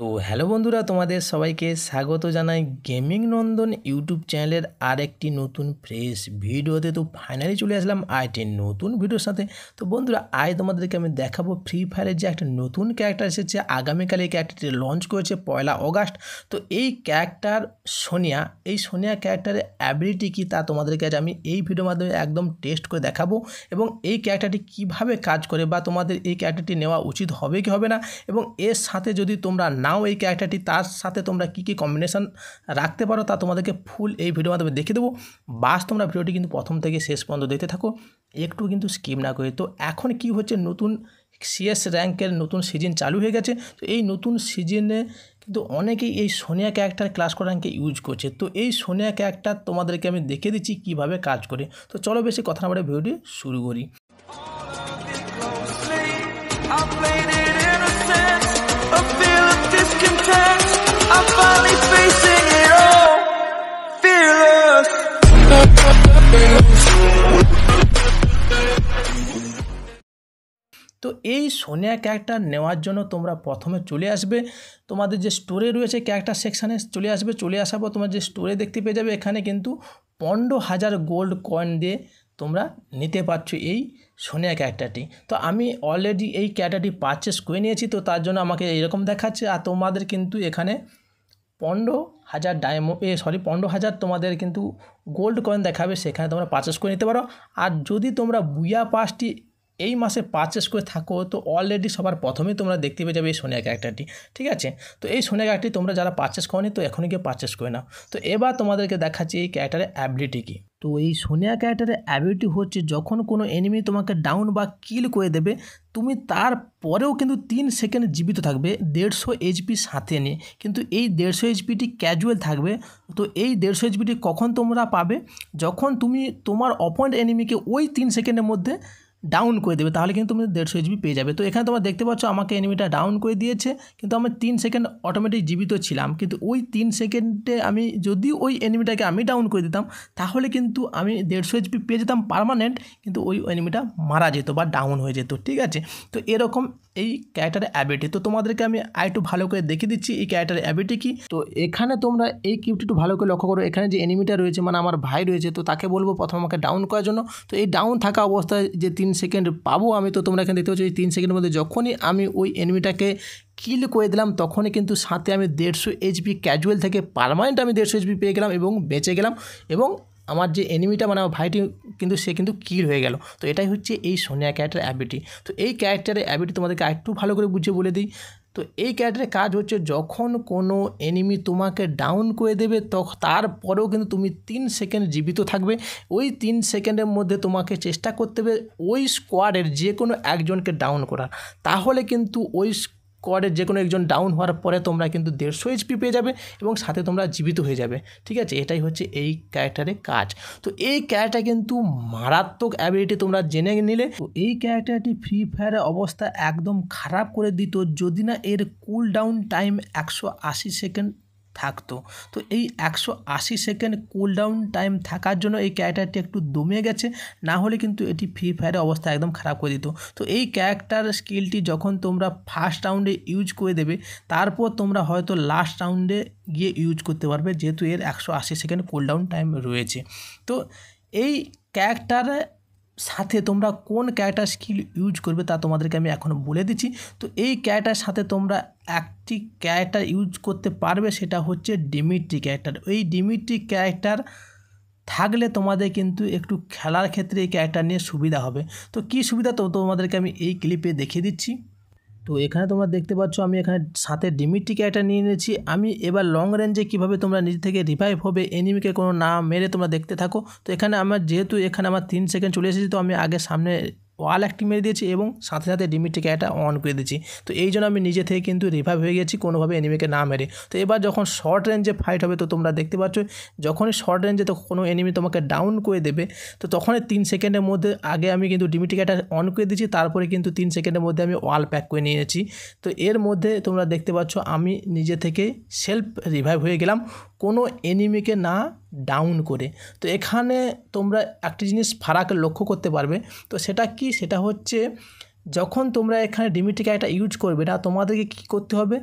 তো হ্যালো বন্ধুরা তোমাদের সবাইকে স্বাগত জানাই গেমিং নন্দন ইউটিউব চ্যানেলের আর একটি নতুন ফ্রেশ ভিডিওতে তো ফাইনালি চলে আসলাম আইটের নতুন ভিডিওর সাথে তো বন্ধুরা আয় তোমাদেরকে আমি দেখাবো ফ্রি ফায়ারের যে একটা নতুন ক্যারেক্টার এসেছে আগামীকাল এই ক্যারেক্টারটি লঞ্চ করেছে পয়লা অগাস্ট তো এই ক্যারেক্টার সোনিয়া এই সোনিয়া ক্যারেক্টারের অ্যাবিলিটি কী তা তোমাদেরকে আজ আমি এই ভিডিওর মাধ্যমে একদম টেস্ট করে দেখাবো এবং এই ক্যারেক্টারটি কিভাবে কাজ করে বা তোমাদের এই ক্যারেক্টারটি নেওয়া উচিত হবে কি হবে না এবং এর সাথে যদি তোমরা নাও এই ক্যারেক্টারটি তার সাথে তোমরা কী কী কম্বিনেশান রাখতে পারো তা তোমাদেরকে ফুল এই ভিডিও মাধ্যমে দেখে দেবো বাস তোমরা ভিডিওটি কিন্তু প্রথম থেকে শেষ পর্যন্ত দেখতে থাকো একটু কিন্তু স্কিম না করে তো এখন কি হচ্ছে নতুন সিএস র্যাঙ্কের নতুন সিজন চালু হয়ে গেছে তো এই নতুন সিজনে কিন্তু অনেকেই এই সোনিয়া ক্যারেক্টার ক্লাস করা র্যাঙ্কে ইউজ করছে তো এই সোনিয়া ক্যারেক্টার তোমাদেরকে আমি দেখে দিচ্ছি কিভাবে কাজ করে তো চলো বেশি কথা না বলে ভিডিওটি শুরু করি এই সোনিয়া ক্যারেক্টার নেওয়ার জন্য তোমরা প্রথমে চলে আসবে তোমাদের যে স্টোরে রয়েছে ক্যারেক্টার সেকশানে চলে আসবে চলে আসার পর তোমার যে স্টোরে দেখতে পেয়ে যাবে এখানে কিন্তু পনেরো হাজার গোল্ড কয়েন দিয়ে তোমরা নিতে পারছো এই সোনিয়া ক্যারেক্টারটি তো আমি অলরেডি এই ক্যারেক্টারটি পারচেস করে নিয়েছি তো তার জন্য আমাকে এরকম দেখাচ্ছে আর তোমাদের কিন্তু এখানে পনেরো হাজার ডায়মো এ সরি পনেরো হাজার তোমাদের কিন্তু গোল্ড কয়েন দেখাবে সেখানে তোমরা পারচেস করে নিতে পারো আর যদি তোমরা বুয়া পাসটি এই মাসে পারচেস করে থাকো তো অলরেডি সবার প্রথমেই তোমরা দেখতে পেয়ে যাবে এই সোনিয়া ক্যারেক্টারটি ঠিক আছে তো এই সোনিয়া ক্যারেক্টারটি তোমরা যারা পারচেস করনি তো এখনই গিয়ে পারচেস করে নাও তো এবার তোমাদেরকে দেখাচ্ছি এই ক্যারেক্টারের অ্যাবিলিটি কী তো এই সোনিয়া ক্যারেক্টারের অ্যাবিলিটি হচ্ছে যখন কোনো এনিমি তোমাকে ডাউন বা কিল করে দেবে তুমি তারপরেও কিন্তু তিন সেকেন্ড জীবিত থাকবে দেড়শো এইচপি সাথে নিয়ে কিন্তু এই দেড়শো এইচপিটি ক্যাজুয়াল থাকবে তো এই দেড়শো এইচপিটি কখন তোমরা পাবে যখন তুমি তোমার অপয়েন্ট এনিমিকে ওই তিন সেকেন্ডের মধ্যে ডাউন করে দেবে তাহলে কিন্তু তুমি দেড়শো জিবি পেয়ে যাবে তো এখানে তোমরা দেখতে পাচ্ছ আমাকে এনিমিটা ডাউন করে দিয়েছে কিন্তু আমার তিন সেকেন্ড অটোমেটিক জীবিত ছিলাম কিন্তু ওই তিন সেকেন্ডে আমি যদি ওই এনিমিটাকে আমি ডাউন করে দিতাম তাহলে কিন্তু আমি দেড়শো জিবি পেয়ে যেতাম পারমানেন্ট কিন্তু ওই এনিমিটা মারা যেত বা ডাউন হয়ে যেত ঠিক আছে তো এরকম এই ক্যারেক্টার অ্যাবিটি তো তোমাদেরকে আমি আরেকটু ভালো করে দেখে দিচ্ছি এই ক্যারেক্টার অ্যাবিটি কি তো এখানে তোমরা এই কিউটি একটু ভালো করে লক্ষ্য করো এখানে যে এনিমিটা রয়েছে মানে আমার ভাই রয়েছে তো তাকে বলবো প্রথম আমাকে ডাউন করার জন্য তো এই ডাউন থাকা অবস্থায় যে তিন সেকেন্ড পাবো আমি তো তোমরা এখানে দেখতে পাচ্ছি তিন সেকেন্ডের মধ্যে যখনই আমি ওই এনিমিটাকে কিল করে দিলাম তখনই কিন্তু সাথে আমি দেড়শো এইচপি ক্যাজুয়াল থেকে পারমানেন্ট আমি দেড়শো এইচপি পেয়ে গেলাম এবং বেঁচে গেলাম এবং আমার যে এনিমিটা মানে আমার ভাইটি কিন্তু সে কিন্তু কিল হয়ে গেল তো এটাই হচ্ছে এই সোনিয়া ক্যারেক্টার অ্যাবিটি তো এই ক্যারেক্টারের অ্যাবিটি তোমাদেরকে একটু ভালো করে বুঝিয়ে বলে দিই তো এই ক্যারেক্টারের কাজ হচ্ছে যখন কোনো এনিমি তোমাকে ডাউন করে দেবে তখন তারপরেও কিন্তু তুমি তিন সেকেন্ড জীবিত থাকবে ওই তিন সেকেন্ডের মধ্যে তোমাকে চেষ্টা করতে হবে ওই স্কোয়াডের যে কোনো একজনকে ডাউন করার তাহলে কিন্তু ওই কোয়াডের যে কোনো একজন ডাউন হওয়ার পরে তোমরা কিন্তু দেড়শো এইচপি পেয়ে যাবে এবং সাথে তোমরা জীবিত হয়ে যাবে ঠিক আছে এটাই হচ্ছে এই ক্যারেক্টারের কাজ তো এই ক্যারেক্টার কিন্তু মারাত্মক অ্যাবিলিটি তোমরা জেনে নিলে তো এই ক্যারেক্টারটি ফ্রি ফায়ারের অবস্থা একদম খারাপ করে দিত যদি না এর কুল ডাউন টাইম একশো আশি সেকেন্ড থাকতো তো এই একশো আশি সেকেন্ড কুলডাউন টাইম থাকার জন্য এই ক্যারেক্টারটি একটু দমে গেছে না হলে কিন্তু এটি ফ্রি ফায়ারের অবস্থা একদম খারাপ করে দিত তো এই ক্যারেক্টার স্কিলটি যখন তোমরা ফার্স্ট রাউন্ডে ইউজ করে দেবে তারপর তোমরা হয়তো লাস্ট রাউন্ডে গিয়ে ইউজ করতে পারবে যেহেতু এর একশো আশি সেকেন্ড কুলডাউন টাইম রয়েছে তো এই ক্যারেক্টার সাথে তোমরা কোন ক্যারেক্টার স্কিল ইউজ করবে তা তোমাদেরকে আমি এখন বলে দিচ্ছি তো এই ক্যারেক্টার সাথে তোমরা একটি ক্যারেক্টার ইউজ করতে পারবে সেটা হচ্ছে ডিমিট্রি ক্যারেক্টার এই ডিমিট্রি ক্যারেক্টার থাকলে তোমাদের কিন্তু একটু খেলার ক্ষেত্রে এই ক্যারেক্টার নিয়ে সুবিধা হবে তো কি সুবিধা তো তোমাদেরকে আমি এই ক্লিপে দেখিয়ে দিচ্ছি তো এখানে তোমরা দেখতে পাচ্ছ আমি এখানে সাথে ডিমিট্রি ক্যারেক্টার নিয়ে নিয়েছি আমি এবার লং রেঞ্জে কিভাবে তোমরা নিজে থেকে রিভাইভ হবে এনিমিকে কোনো না মেরে তোমরা দেখতে থাকো তো এখানে আমার যেহেতু এখানে আমার তিন সেকেন্ড চলে এসেছি তো আমি আগে সামনে ওয়াল অ্যাক্টিভ মেরে দিয়েছি এবং সাথে সাথে ডিমিট্রিকে এটা অন করে দিয়েছি তো এই জন্য আমি নিজে থেকে কিন্তু রিভাইভ হয়ে গেছি কোনোভাবে এনিমিকে না মেরে তো এবার যখন শর্ট রেঞ্জে ফাইট হবে তো তোমরা দেখতে পাচ্ছ যখনই শর্ট রেঞ্জে তো কোনো এনিমি তোমাকে ডাউন করে দেবে তো তখনই তিন সেকেন্ডের মধ্যে আগে আমি কিন্তু ডিমিট্রিকে এটা অন করে দিয়েছি তারপরে কিন্তু তিন সেকেন্ডের মধ্যে আমি ওয়াল প্যাক করে নিয়েছি তো এর মধ্যে তোমরা দেখতে পাচ্ছ আমি নিজে থেকে সেলফ রিভাইভ হয়ে গেলাম কোনো এনিমিকে না ডাউন করে তো এখানে তোমরা একটি জিনিস ফারাক লক্ষ্য করতে পারবে তো সেটা কি সেটা হচ্ছে যখন তোমরা এখানে ডিমিটিকাইটা ইউজ করবে না তোমাদেরকে কী করতে হবে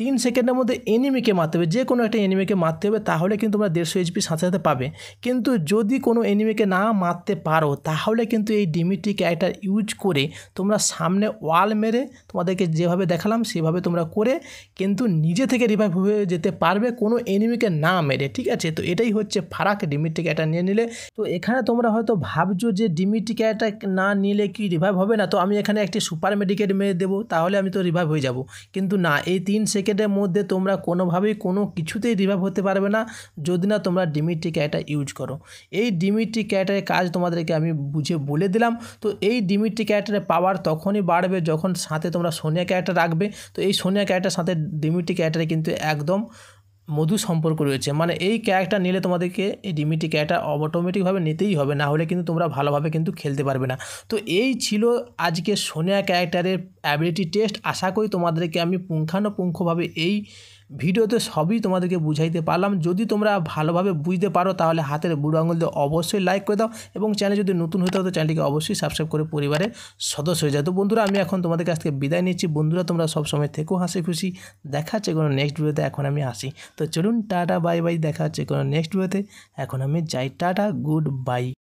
তিন সেকেন্ডের মধ্যে এনিমিকে মারতে হবে যে কোনো একটা এনিমিকে মারতে হবে তাহলে কিন্তু তোমরা দেড়শো এইচপি সাথে সাথে পাবে কিন্তু যদি কোনো এনিমিকে না মারতে পারো তাহলে কিন্তু এই ডিমিটি ক্যারেক্টার ইউজ করে তোমরা সামনে ওয়াল মেরে তোমাদেরকে যেভাবে দেখালাম সেভাবে তোমরা করে কিন্তু নিজে থেকে রিভাইভ হয়ে যেতে পারবে কোনো এনিমিকে না মেরে ঠিক আছে তো এটাই হচ্ছে ফারাক ডিমিটি ক্যারেক্টার নিয়ে নিলে তো এখানে তোমরা হয়তো ভাবছো যে ডিমিটি ক্যারেক্টার না নিলে কি রিভাইভ হবে না তো আমি এখানে একটি সুপার মেডিকেট মেরে দেবো তাহলে আমি তো রিভাইভ হয়ে যাব কিন্তু না এই তিন সেকেন্ড ক্রিকেটের মধ্যে তোমরা কোনোভাবেই কোনো কিছুতেই রিভাইভ হতে পারবে না যদি না তোমরা ডিমিট্রি ক্যাটা ইউজ করো এই ডিমিট্রি ক্যাটারের কাজ তোমাদেরকে আমি বুঝে বলে দিলাম তো এই ডিমিট্রি ক্যাটারের পাওয়ার তখনই বাড়বে যখন সাথে তোমরা সোনিয়া ক্যাটার রাখবে তো এই সোনিয়া ক্যাটার সাথে ডিমিট্রি ক্যাটারে কিন্তু একদম মধু সম্পর্ক রয়েছে মানে এই ক্যারেক্টার নিলে তোমাদেরকে এই ডিমিটি ক্যারেক্টার অটোমেটিকভাবে নিতেই হবে না হলে কিন্তু তোমরা ভালোভাবে কিন্তু খেলতে পারবে না তো এই ছিল আজকে সোনিয়া ক্যারেক্টারের অ্যাবিলিটি টেস্ট আশা করি তোমাদেরকে আমি পুঙ্খানুপুঙ্খভাবে এই ভিডিওতে সবই তোমাদেরকে বুঝাইতে পারলাম যদি তোমরা ভালোভাবে বুঝতে পারো তাহলে হাতের বুড়ো আঙুল দিয়ে অবশ্যই লাইক করে দাও এবং চ্যানেল যদি নতুন হতে তো চ্যানেলটিকে অবশ্যই সাবস্ক্রাইব করে পরিবারের সদস্য হয়ে যায় তো বন্ধুরা আমি এখন তোমাদের কাছ থেকে বিদায় নিচ্ছি বন্ধুরা তোমরা সবসময় থেকেও হাসি খুশি দেখা কোনো নেক্সট ভিডিওতে এখন আমি আসি তো চলুন টাটা বাই বাই দেখা হচ্ছে কোনো নেক্সট ভিডিওতে এখন আমি যাই টাটা গুড বাই